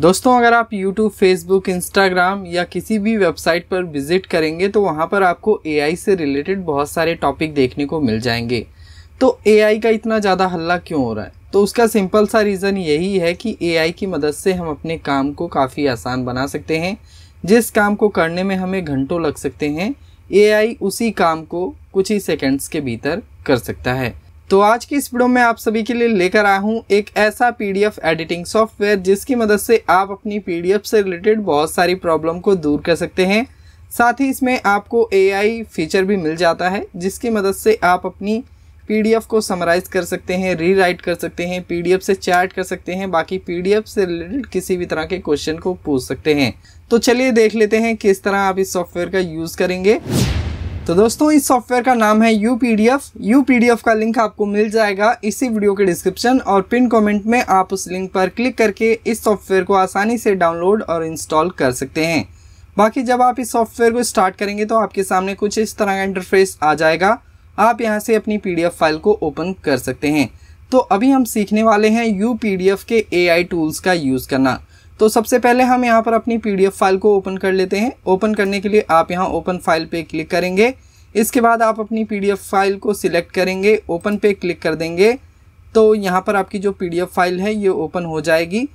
दोस्तों अगर आप YouTube, Facebook, Instagram या किसी भी वेबसाइट पर विजिट करेंगे तो वहाँ पर आपको AI से रिलेटेड बहुत सारे टॉपिक देखने को मिल जाएंगे तो AI का इतना ज़्यादा हल्ला क्यों हो रहा है तो उसका सिंपल सा रीज़न यही है कि AI की मदद से हम अपने काम को काफ़ी आसान बना सकते हैं जिस काम को करने में हमें घंटों लग सकते हैं AI उसी काम को कुछ ही सेकेंड्स के भीतर कर सकता है तो आज की इस वीडियो में आप सभी के लिए लेकर आया हूँ एक ऐसा पीडीएफ एडिटिंग सॉफ्टवेयर जिसकी मदद से आप अपनी पीडीएफ से रिलेटेड बहुत सारी प्रॉब्लम को दूर कर सकते हैं साथ ही इसमें आपको एआई फीचर भी मिल जाता है जिसकी मदद से आप अपनी पीडीएफ को समराइज़ कर सकते हैं रीराइट कर सकते हैं पी से चैट कर सकते हैं बाकी पी से रिलेटेड किसी भी तरह के क्वेश्चन को पूछ सकते हैं तो चलिए देख लेते हैं किस तरह आप इस सॉफ्टवेयर का यूज़ करेंगे तो दोस्तों इस सॉफ्टवेयर का नाम है U P D F U P D F का लिंक आपको मिल जाएगा इसी वीडियो के डिस्क्रिप्शन और पिन कमेंट में आप उस लिंक पर क्लिक करके इस सॉफ्टवेयर को आसानी से डाउनलोड और इंस्टॉल कर सकते हैं बाकी जब आप इस सॉफ्टवेयर को स्टार्ट करेंगे तो आपके सामने कुछ इस तरह का इंटरफेस आ जाएगा आप यहाँ से अपनी पी फाइल को ओपन कर सकते हैं तो अभी हम सीखने वाले हैं यू के ए टूल्स का यूज़ करना तो सबसे पहले हम यहाँ पर अपनी पी फाइल को ओपन कर लेते हैं ओपन करने के लिए आप यहाँ ओपन फाइल पर क्लिक करेंगे इसके बाद आप अपनी पी फाइल को सिलेक्ट करेंगे ओपन पे क्लिक कर देंगे तो यहाँ पर आपकी जो पी फाइल है ये ओपन हो जाएगी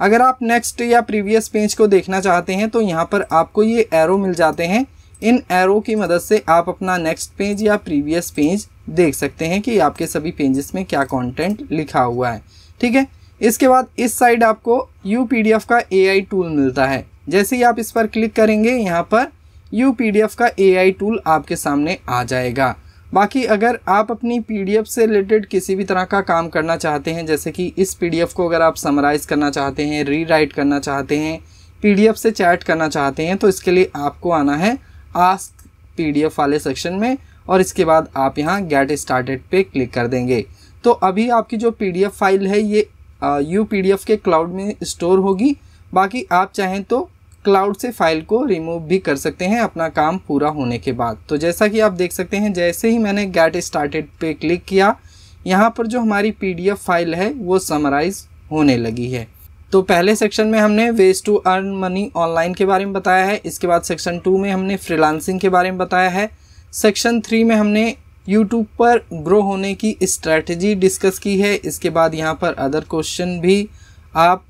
अगर आप नेक्स्ट या प्रीवियस पेज को देखना चाहते हैं तो यहाँ पर आपको ये एरो मिल जाते हैं इन एरो की मदद से आप अपना नेक्स्ट पेज या प्रीवियस पेज देख सकते हैं कि आपके सभी पेजेस में क्या कंटेंट लिखा हुआ है ठीक है इसके बाद इस साइड आपको यू का ए टूल मिलता है जैसे ही आप इस पर क्लिक करेंगे यहाँ पर यू का ए टूल आपके सामने आ जाएगा बाकी अगर आप अपनी पीडीएफ से रिलेटेड किसी भी तरह का काम करना चाहते हैं जैसे कि इस पीडीएफ को अगर आप समराइज़ करना चाहते हैं रीराइट करना चाहते हैं पीडीएफ से चैट करना चाहते हैं तो इसके लिए आपको आना है आस्क पीडीएफ वाले सेक्शन में और इसके बाद आप यहाँ गेट स्टार्टेड पे क्लिक कर देंगे तो अभी आपकी जो एफ़ फाइल है ये यू पी के क्लाउड में स्टोर होगी बाकी आप चाहें तो क्लाउड से फाइल को रिमूव भी कर सकते हैं अपना काम पूरा होने के बाद तो जैसा कि आप देख सकते हैं जैसे ही मैंने गेट स्टार्टेड पे क्लिक किया यहाँ पर जो हमारी पी फाइल है वो समराइज़ होने लगी है तो पहले सेक्शन में हमने ways to earn money online के बारे में बताया है इसके बाद सेक्शन टू में हमने फ्रीलांसिंग के बारे में बताया है सेक्शन थ्री में हमने यूट्यूब पर ग्रो होने की स्ट्रैटेजी डिस्कस की है इसके बाद यहाँ पर अदर क्वेश्चन भी आप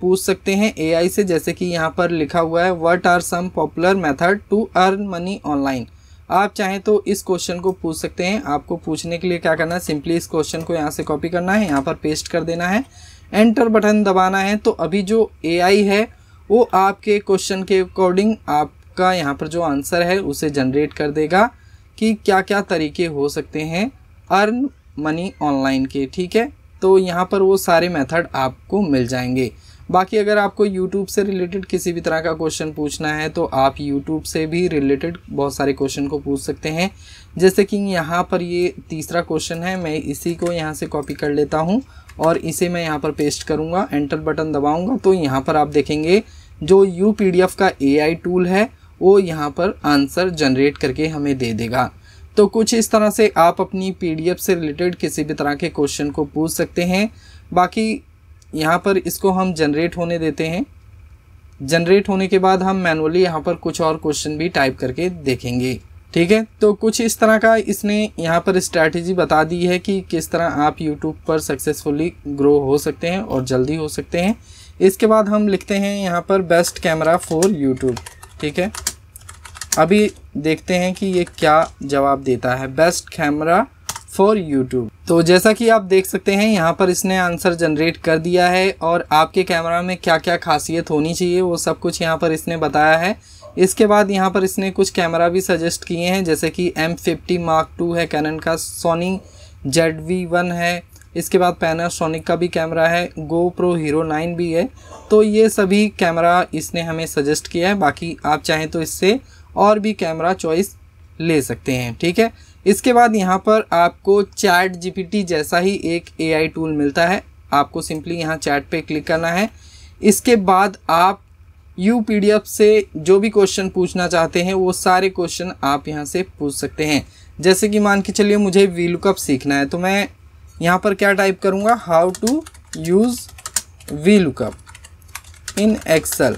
पूछ सकते हैं एआई से जैसे कि यहाँ पर लिखा हुआ है what are some popular method to earn money online आप चाहें तो इस क्वेश्चन को पूछ सकते हैं आपको पूछने के लिए क्या करना है सिंपली इस क्वेश्चन को यहाँ से कॉपी करना है यहाँ पर पेस्ट कर देना है एंटर बटन दबाना है तो अभी जो ए है वो आपके क्वेश्चन के अकॉर्डिंग आपका यहाँ पर जो आंसर है उसे जनरेट कर देगा कि क्या क्या तरीके हो सकते हैं अर्न मनी ऑनलाइन के ठीक है तो यहाँ पर वो सारे मेथड आपको मिल जाएंगे बाकी अगर आपको YouTube से रिलेटेड किसी भी तरह का क्वेश्चन पूछना है तो आप YouTube से भी रिलेटेड बहुत सारे क्वेश्चन को पूछ सकते हैं जैसे कि यहाँ पर ये तीसरा क्वेश्चन है मैं इसी को यहाँ से कॉपी कर लेता हूँ और इसे मैं यहाँ पर पेस्ट करूँगा एंटर बटन दबाऊँगा तो यहाँ पर आप देखेंगे जो यू का ए टूल है वो यहाँ पर आंसर जनरेट करके हमें दे देगा तो कुछ इस तरह से आप अपनी पीडीएफ से रिलेटेड किसी भी तरह के क्वेश्चन को पूछ सकते हैं बाकी यहाँ पर इसको हम जनरेट होने देते हैं जनरेट होने के बाद हम मैनुअली यहाँ पर कुछ और क्वेश्चन भी टाइप करके देखेंगे ठीक है तो कुछ इस तरह का इसने यहाँ पर स्ट्रैटेजी बता दी है कि किस तरह आप यूट्यूब पर सक्सेसफुली ग्रो हो सकते हैं और जल्दी हो सकते हैं इसके बाद हम लिखते हैं यहाँ पर बेस्ट कैमरा फॉर यूट्यूब ठीक है अभी देखते हैं कि ये क्या जवाब देता है बेस्ट कैमरा फॉर यूट्यूब तो जैसा कि आप देख सकते हैं यहाँ पर इसने आंसर जनरेट कर दिया है और आपके कैमरा में क्या क्या खासियत होनी चाहिए वो सब कुछ यहाँ पर इसने बताया है इसके बाद यहाँ पर इसने कुछ कैमरा भी सजेस्ट किए हैं जैसे कि एम फिफ्टी मार्क टू है कैनन का सोनी जेड वी वन है इसके बाद पैनासोनिक का भी कैमरा है गो प्रो हीरो नाइन भी है तो ये सभी कैमरा इसने हमें सजेस्ट किया है बाकी आप चाहें तो इससे और भी कैमरा चॉइस ले सकते हैं ठीक है इसके बाद यहाँ पर आपको चैट जीपीटी जैसा ही एक एआई टूल मिलता है आपको सिंपली यहाँ चैट पे क्लिक करना है इसके बाद आप यू पीडीएफ से जो भी क्वेश्चन पूछना चाहते हैं वो सारे क्वेश्चन आप यहाँ से पूछ सकते हैं जैसे कि मान के चलिए मुझे वी लुकअप सीखना है तो मैं यहाँ पर क्या टाइप करूँगा how to use V lookup in Excel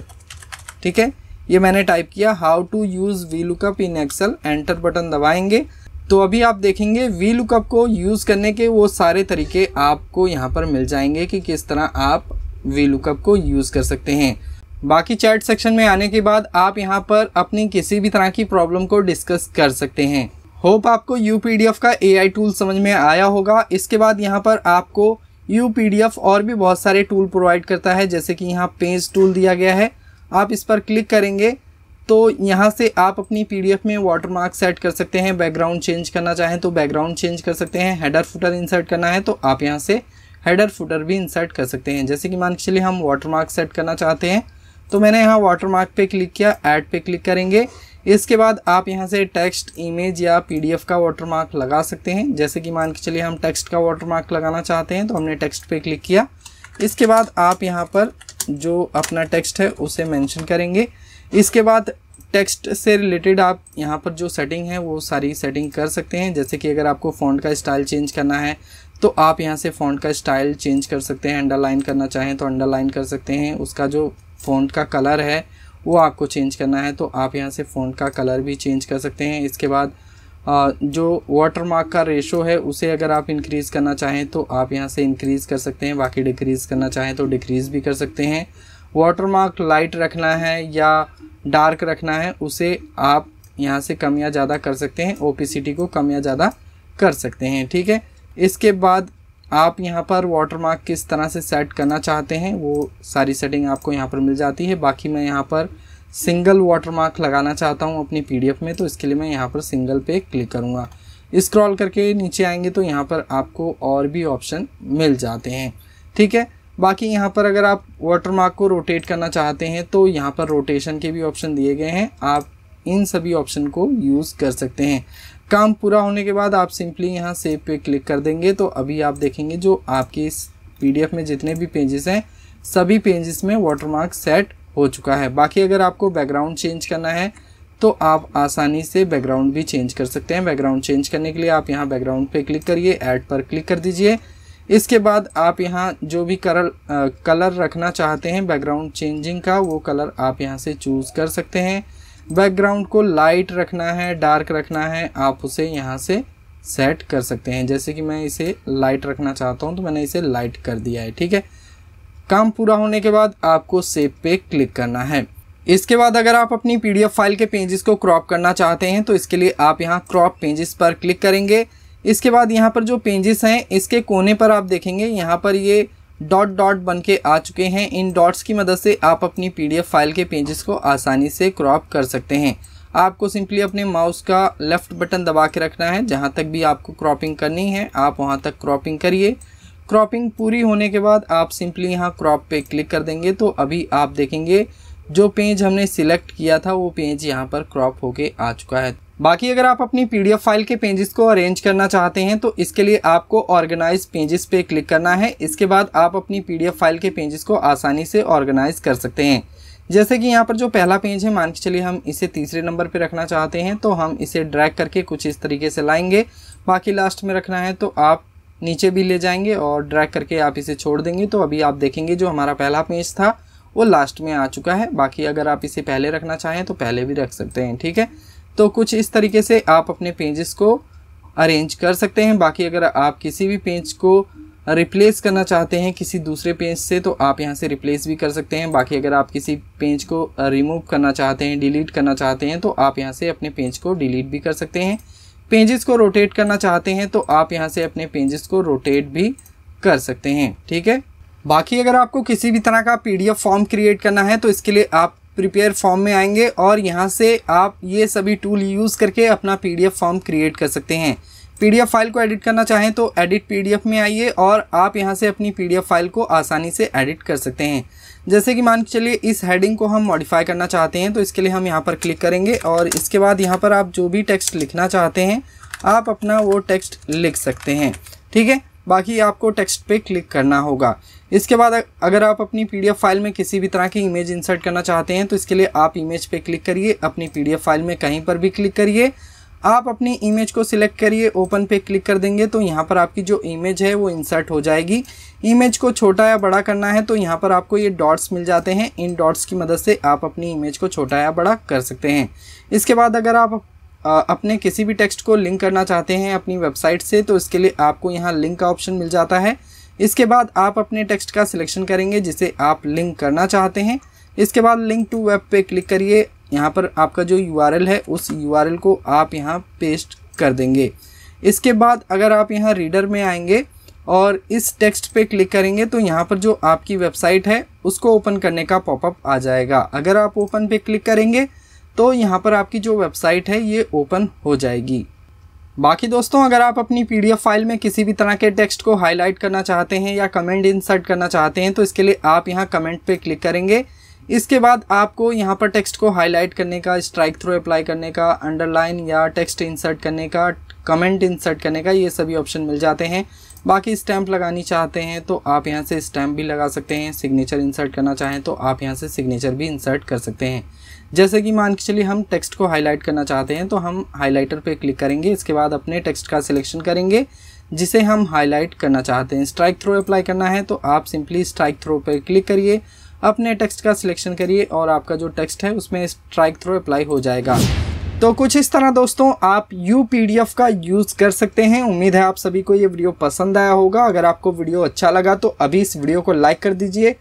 ठीक है ये मैंने टाइप किया how to use V lookup in Excel enter button दबाएंगे तो अभी आप देखेंगे वी लुकअप को यूज़ करने के वो सारे तरीके आपको यहाँ पर मिल जाएंगे कि किस तरह आप वी लुकअप को यूज़ कर सकते हैं बाकी चैट सेक्शन में आने के बाद आप यहाँ पर अपनी किसी भी तरह की प्रॉब्लम को डिस्कस कर सकते हैं होप आपको यू का ए टूल समझ में आया होगा इसके बाद यहाँ पर आपको यू और भी बहुत सारे टूल प्रोवाइड करता है जैसे कि यहाँ पेज टूल दिया गया है आप इस पर क्लिक करेंगे तो यहाँ से आप अपनी पीडीएफ में वाटरमार्क सेट कर सकते हैं बैकग्राउंड चेंज करना चाहें तो बैकग्राउंड चेंज कर सकते हैं हेडर फुटर इंसर्ट करना है तो आप यहाँ से हेडर फुटर भी इंसर्ट कर सकते हैं जैसे कि मान के चलिए हम वाटरमार्क सेट करना चाहते हैं तो मैंने यहाँ वाटरमार्क पे क्लिक किया ऐड पे क्लिक करेंगे इसके बाद आप यहाँ से टेक्स्ट इमेज या पीडीएफ का वाटरमार्क लगा सकते हैं जैसे कि मान के चलिए हम टेक्स्ट का वाटरमार्क लगाना चाहते हैं तो हमने टेक्स्ट पे क्लिक किया इसके बाद आप यहाँ पर जो अपना टेक्स्ट है उसे मेंशन करेंगे इसके बाद टेक्स्ट से रिलेटेड आप यहाँ पर जो सेटिंग है वो सारी सेटिंग कर सकते हैं जैसे कि अगर आपको फ़ॉन्ट का स्टाइल चेंज करना है तो आप यहाँ से फ़ॉन्ट का स्टाइल चेंज कर सकते हैं अंडरलाइन करना चाहें तो अंडरलाइन कर सकते हैं उसका जो फ़ॉन्ट का कलर है वो आपको चेंज करना है तो आप यहाँ से फ़ोन का कलर भी चेंज कर सकते हैं इसके बाद जो वाटर मार्क का रेशो है उसे अगर आप इंक्रीज़ करना चाहें तो आप यहाँ से इंक्रीज़ कर सकते हैं बाकी डिक्रीज़ करना चाहें तो डिक्रीज़ भी कर सकते हैं वाटर मार्क लाइट रखना है या डार्क रखना है उसे आप यहाँ से कम या ज़्यादा कर सकते हैं ओपीसीटी को कम या ज़्यादा कर सकते हैं ठीक है इसके बाद आप यहाँ पर वाटरमार्क किस तरह से सेट करना चाहते हैं वो सारी सेटिंग आपको यहाँ पर मिल जाती है बाकी मैं यहाँ पर सिंगल वाटरमार्क लगाना चाहता हूँ अपनी पीडीएफ में तो इसके लिए मैं यहाँ पर सिंगल पे क्लिक करूँगा स्क्रॉल करके नीचे आएंगे तो यहाँ पर आपको और भी ऑप्शन मिल जाते हैं ठीक है बाकी यहाँ पर अगर आप मार्क को रोटेट करना चाहते हैं तो यहाँ पर रोटेशन के भी ऑप्शन दिए गए हैं आप इन सभी ऑप्शन को यूज़ कर सकते हैं काम पूरा होने के बाद आप सिंपली यहाँ सेव पे क्लिक कर देंगे तो अभी आप देखेंगे जो आपके इस पीडीएफ में जितने भी पेजेस हैं सभी पेजेस में वाटरमार्क सेट हो चुका है बाकी अगर आपको बैकग्राउंड चेंज करना है तो आप आसानी से बैकग्राउंड भी चेंज कर सकते हैं बैकग्राउंड चेंज करने के लिए आप यहाँ बैकग्राउंड पे क्लिक करिए ऐड पर क्लिक कर दीजिए इसके बाद आप यहाँ जो भी कलर कलर रखना चाहते हैं बैकग्राउंड चेंजिंग का वो कलर आप यहाँ से चूज़ कर सकते हैं बैकग्राउंड को लाइट रखना है डार्क रखना है आप उसे यहाँ से सेट कर सकते हैं जैसे कि मैं इसे लाइट रखना चाहता हूँ तो मैंने इसे लाइट कर दिया है ठीक है काम पूरा होने के बाद आपको सेव पे क्लिक करना है इसके बाद अगर आप अपनी पीडीएफ फाइल के पेजेस को क्रॉप करना चाहते हैं तो इसके लिए आप यहाँ क्रॉप पेजेस पर क्लिक करेंगे इसके बाद यहाँ पर जो पेजेस हैं इसके कोने पर आप देखेंगे यहाँ पर ये यह डॉट डॉट बन के आ चुके हैं इन डॉट्स की मदद से आप अपनी पीडीएफ फाइल के पेजेस को आसानी से क्रॉप कर सकते हैं आपको सिंपली अपने माउस का लेफ़्ट बटन दबा के रखना है जहाँ तक भी आपको क्रॉपिंग करनी है आप वहाँ तक क्रॉपिंग करिए क्रॉपिंग पूरी होने के बाद आप सिंपली यहाँ क्रॉप पे क्लिक कर देंगे तो अभी आप देखेंगे जो पेज हमने सिलेक्ट किया था वो पेज यहाँ पर क्रॉप होके आ चुका है बाकी अगर आप अपनी पीडीएफ फाइल के पेजेस को अरेंज करना चाहते हैं तो इसके लिए आपको ऑर्गेनाइज पेजेस पे क्लिक करना है इसके बाद आप अपनी पीडीएफ फाइल के पेजेस को आसानी से ऑर्गेनाइज कर सकते हैं जैसे कि यहाँ पर जो पहला पेज है मान के चलिए हम इसे तीसरे नंबर पर रखना चाहते हैं तो हम इसे ड्रैग करके कुछ इस तरीके से लाएंगे बाकी लास्ट में रखना है तो आप नीचे भी ले जाएंगे और ड्रैग करके आप इसे छोड़ देंगे तो अभी आप देखेंगे जो हमारा पहला पेज था वो लास्ट में आ चुका है बाकी अगर आप इसे पहले रखना चाहें तो पहले भी रख सकते हैं ठीक है तो कुछ इस तरीके से आप अपने पेजेस को अरेंज कर सकते हैं बाकी अगर आप किसी भी पेज को रिप्लेस करना चाहते हैं किसी दूसरे पेज से तो आप यहाँ से रिप्लेस भी कर सकते हैं बाकी अगर आप किसी पेज को रिमूव करना चाहते हैं डिलीट करना चाहते हैं तो आप यहाँ से अपने पेज को डिलीट भी कर सकते हैं पेजेस को रोटेट करना चाहते हैं तो आप यहाँ से अपने पेजेस को रोटेट भी कर सकते हैं ठीक है बाकी अगर आपको किसी भी तरह का पी फॉर्म क्रिएट करना है तो इसके लिए आप प्रिपेयर फॉर्म में आएंगे और यहाँ से आप ये सभी टूल यूज़ करके अपना पीडीएफ फॉर्म क्रिएट कर सकते हैं पीडीएफ फाइल को एडिट करना चाहें तो एडिट पीडीएफ में आइए और आप यहाँ से अपनी पीडीएफ फाइल को आसानी से एडिट कर सकते हैं जैसे कि मान के चलिए इस हेडिंग को हम मॉडिफाई करना चाहते हैं तो इसके लिए हम यहाँ पर क्लिक करेंगे और इसके बाद यहाँ पर आप जो भी टेक्स्ट लिखना चाहते हैं आप अपना वो टेक्स्ट लिख सकते हैं ठीक है बाकी आपको टेक्स्ट पे क्लिक करना होगा इसके बाद अगर आप अपनी पीडीएफ फाइल में किसी भी तरह की इमेज इंसर्ट करना चाहते हैं तो इसके लिए आप इमेज पे क्लिक करिए अपनी पीडीएफ फाइल में कहीं पर भी क्लिक करिए आप अपनी इमेज को सिलेक्ट करिए ओपन पे क्लिक कर देंगे तो यहाँ पर आपकी जो इमेज है वो इंसर्ट हो जाएगी इमेज को छोटा या बड़ा करना है तो यहाँ पर आपको ये डॉट्स मिल जाते हैं इन डॉट्स की मदद से आप अपनी इमेज को छोटा या बड़ा कर सकते हैं इसके बाद अगर आप अपने किसी भी टेक्स्ट को लिंक करना चाहते हैं अपनी वेबसाइट से तो इसके लिए आपको यहाँ लिंक का ऑप्शन मिल जाता है इसके बाद आप अपने टेक्स्ट का सिलेक्शन करेंगे जिसे आप लिंक करना चाहते हैं इसके बाद लिंक टू वेब पे क्लिक करिए यहाँ पर आपका जो यू है उस यू को आप यहाँ पेस्ट कर देंगे इसके बाद अगर आप यहाँ रीडर में आएंगे और इस टेक्स्ट पे क्लिक करेंगे तो यहाँ पर जो आपकी वेबसाइट है उसको ओपन करने का पॉपअप आ जाएगा अगर आप ओपन पे क्लिक करेंगे तो यहाँ पर आपकी जो वेबसाइट है ये ओपन हो जाएगी बाकी दोस्तों अगर आप अपनी पी फाइल में किसी भी तरह के टेक्स्ट को हाईलाइट करना चाहते हैं या कमेंट इंसर्ट करना चाहते हैं तो इसके लिए आप यहाँ कमेंट पर क्लिक करेंगे इसके बाद आपको यहाँ पर टेक्स्ट को हाईलाइट करने का स्ट्राइक थ्रू अप्लाई करने का अंडरलाइन या टेक्स्ट इंसर्ट करने का कमेंट इंसर्ट करने का ये सभी ऑप्शन मिल जाते हैं बाकी स्टैम्प लगानी चाहते हैं तो आप यहाँ से स्टैम्प भी लगा सकते हैं सिग्नेचर इंसर्ट करना चाहें तो आप यहाँ से सिग्नेचर भी इंसर्ट कर सकते हैं जैसे कि मान के चलिए हम टेक्स्ट को हाईलाइट करना चाहते हैं तो हम हाईलाइटर पे क्लिक करेंगे इसके बाद अपने टेक्स्ट का सिलेक्शन करेंगे जिसे हम हाईलाइट करना चाहते हैं स्ट्राइक थ्रो अप्लाई करना है तो आप सिंपली स्ट्राइक थ्रो पर क्लिक करिए अपने टेक्स्ट का सिलेक्शन करिए और आपका जो टेक्स्ट है उसमें स्ट्राइक थ्रो अप्लाई हो जाएगा तो कुछ इस तरह दोस्तों आप यू का यूज़ कर सकते हैं उम्मीद है आप सभी को ये वीडियो पसंद आया होगा अगर आपको वीडियो अच्छा लगा तो अभी इस वीडियो को लाइक कर दीजिए